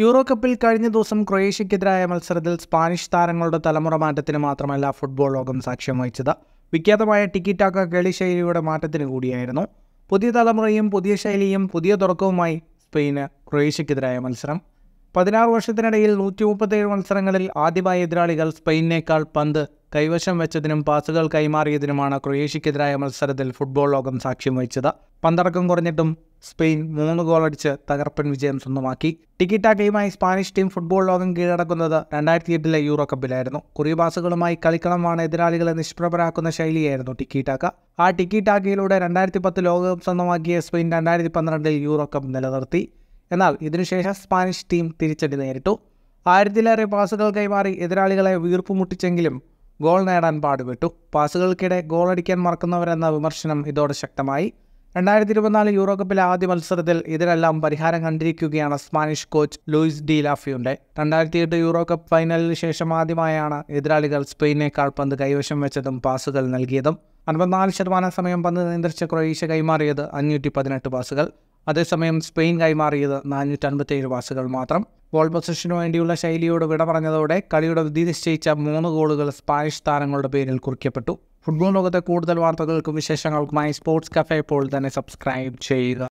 euro കപ്പിൽ കഴിഞ്ഞ ദിവസം ക്രൊയേഷ്യക്കെതിരായ മത്സരത്തിൽ സ്പാനിഷ് താരങ്ങളുടെ തലമുറ മാറ്റത്തിന് മാത്രമല്ല ഫുട്ബോൾ ലോകം സാക്ഷ്യം വഹിച്ചത് വിഖ്യാതമായ ടിക്കിറ്റാക്ക ശൈലിയുടെ മാറ്റത്തിന് കൂടിയായിരുന്നു പുതിയ തലമുറയും പുതിയ ശൈലിയും പുതിയ തുടക്കവുമായി സ്പെയിന് ക്രൊയേഷ്യക്കെതിരായ മത്സരം പതിനാറ് വർഷത്തിനിടയിൽ നൂറ്റി മുപ്പത്തേഴ് മത്സരങ്ങളിൽ ആദ്യമായ എതിരാളികൾ സ്പെയിനേക്കാൾ പന്ത് കൈവശം വെച്ചതിനും പാസുകൾ കൈമാറിയതിനുമാണ് ക്രൊയേഷ്യക്കെതിരായ മത്സരത്തിൽ ഫുട്ബോൾ ലോകം സാക്ഷ്യം വഹിച്ചത് പന്തടക്കം കുറഞ്ഞിട്ടും സ്പെയിൻ മൂന്ന് ഗോൾ അടിച്ച് തകർപ്പൻ വിജയം സ്വന്തമാക്കി ടിക്കിറ്റാക്കയുമായി സ്പാനിഷ് ടീം ഫുട്ബോൾ ലോകം കീഴടക്കുന്നത് രണ്ടായിരത്തി എട്ടിലെ യൂറോ കപ്പിലായിരുന്നു കുറിബാസുകളുമായി കളിക്കളമാണ് എതിരാളികളെ നിഷ്പ്രഭരാക്കുന്ന ശൈലിയായിരുന്നു ടിക്കിറ്റാക്ക ആ ടിക്കിറ്റാക്കയിലൂടെ രണ്ടായിരത്തി പത്ത് ലോകകപ്പ് സ്വന്തമാക്കിയ സ്പെയിൻ രണ്ടായിരത്തി പന്ത്രണ്ടിൽ യൂറോ കപ്പ് നിലനിർത്തി എന്നാൽ ഇതിനുശേഷം സ്പാനിഷ് ടീം തിരിച്ചടി നേരിട്ടു ആയിരത്തിലേറെ പാസുകൾ കൈമാറി എതിരാളികളെ വീർപ്പ് മുട്ടിച്ചെങ്കിലും ഗോൾ നേടാൻ പാടുപെട്ടു പാസുകൾക്കിടെ ഗോൾ അടിക്കാൻ മറക്കുന്നവരെന്ന വിമർശനം ഇതോടെ ശക്തമായി രണ്ടായിരത്തി ഇരുപത്തിനാല് യൂറോ കപ്പിലെ ആദ്യ മത്സരത്തിൽ ഇതിനെല്ലാം പരിഹാരം കണ്ടിരിക്കുകയാണ് സ്പാനിഷ് കോച്ച് ലൂയിസ് ഡി ലാഫിയുണ്ട് രണ്ടായിരത്തി എട്ട് യൂറോ കപ്പ് ഫൈനലിന് ശേഷം ആദ്യമായാണ് എതിരാളികൾ സ്പെയിനേക്കാൾ പന്ത് കൈവശം വെച്ചതും പാസുകൾ നൽകിയതും അൻപത്തിനാല് ശതമാനം സമയം പന്ത് നിയന്ത്രിച്ച ക്രൊയേഷ്യ കൈമാറിയത് അഞ്ഞൂറ്റി പതിനെട്ട് പാസുകൾ അതേസമയം സ്പെയിൻ കൈമാറിയത് നാനൂറ്റി അൻപത്തിയേഴ് പാസുകൾ മാത്രം ബോൾ പൊസിഷനു വേണ്ടിയുള്ള ശൈലിയോട് വിട പറഞ്ഞതോടെ കളിയുടെ വിധി നിശ്ചയിച്ച മൂന്ന് ഗോളുകൾ സ്പാനിഷ് താരങ്ങളുടെ പേരിൽ കുറിക്കപ്പെട്ടു ഫുട്ബോൾ ലോകത്തെ കൂടുതൽ വാർത്തകൾക്കും വിശേഷങ്ങൾക്കുമായി സ്പോർട്സ് കഫേ ഇപ്പോൾ തന്നെ സബ്സ്ക്രൈബ് ചെയ്യുക